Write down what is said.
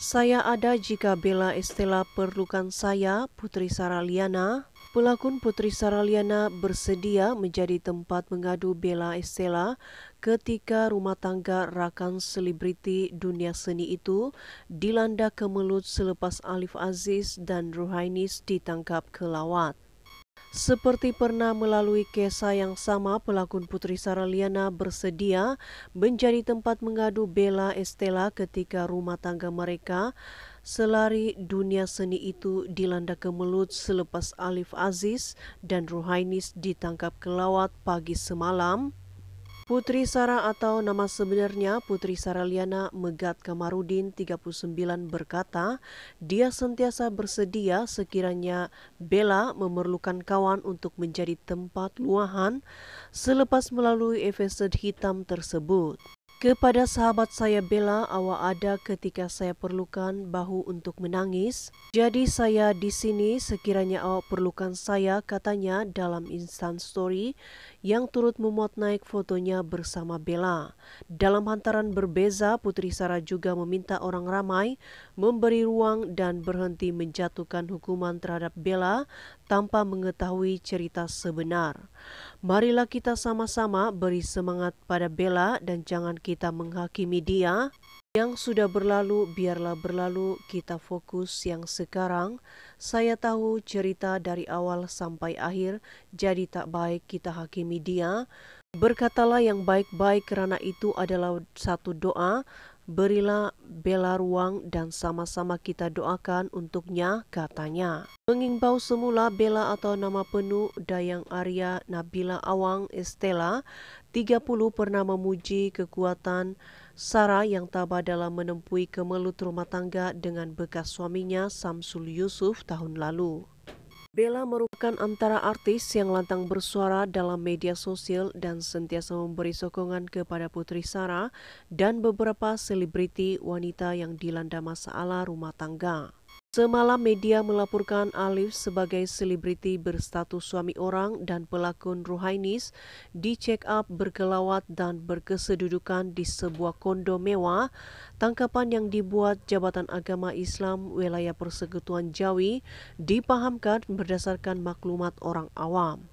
Saya ada jika bela istilah perlukan saya, Putri Saraliana. Pelakon Putri Saraliana bersedia menjadi tempat mengadu bela Estella ketika rumah tangga rakan selebriti dunia seni itu dilanda kemelut selepas Alif Aziz dan Ruhainis ditangkap ke lawat. Seperti pernah melalui kisah yang sama, pelakon Putri Sara Liana bersedia menjadi tempat mengadu Bella Estella ketika rumah tangga mereka selari dunia seni itu dilanda kemelut selepas Alif Aziz dan Ruhainis ditangkap kelawat pagi semalam. Putri Sara atau nama sebenarnya Putri Sarah Liana Megat Kamarudin 39 berkata, dia sentiasa bersedia sekiranya Bella memerlukan kawan untuk menjadi tempat luahan selepas melalui episode hitam tersebut. Kepada sahabat saya Bella, awak ada ketika saya perlukan bahu untuk menangis. Jadi saya di sini sekiranya awak perlukan saya, katanya dalam instan story yang turut memuat naik fotonya bersama Bella. Dalam hantaran berbeza, Putri Sarah juga meminta orang ramai memberi ruang dan berhenti menjatuhkan hukuman terhadap Bella tanpa mengetahui cerita sebenar. Marilah kita sama-sama beri semangat pada Bella dan jangan kita kita menghakimi dia. Yang sudah berlalu, biarlah berlalu, kita fokus yang sekarang. Saya tahu cerita dari awal sampai akhir, jadi tak baik kita hakimi dia. Berkatalah yang baik-baik karena itu adalah satu doa Berilah bela ruang dan sama-sama kita doakan untuknya, katanya. Mengimbau semula Bella atau nama penuh Dayang Arya Nabila Awang Estela, 30 pernah memuji kekuatan Sarah yang tabah dalam menempui kemelut rumah tangga dengan bekas suaminya Samsul Yusuf tahun lalu. Bella merupakan antara artis yang lantang bersuara dalam media sosial dan sentiasa memberi sokongan kepada Putri Sarah dan beberapa selebriti wanita yang dilanda masalah rumah tangga. Semalam media melaporkan Alif sebagai selebriti berstatus suami orang dan pelakon Ruhainis di check up berkelawat dan berkesedudukan di sebuah kondo mewah, tangkapan yang dibuat Jabatan Agama Islam Wilayah Persekutuan Jawi dipahamkan berdasarkan maklumat orang awam.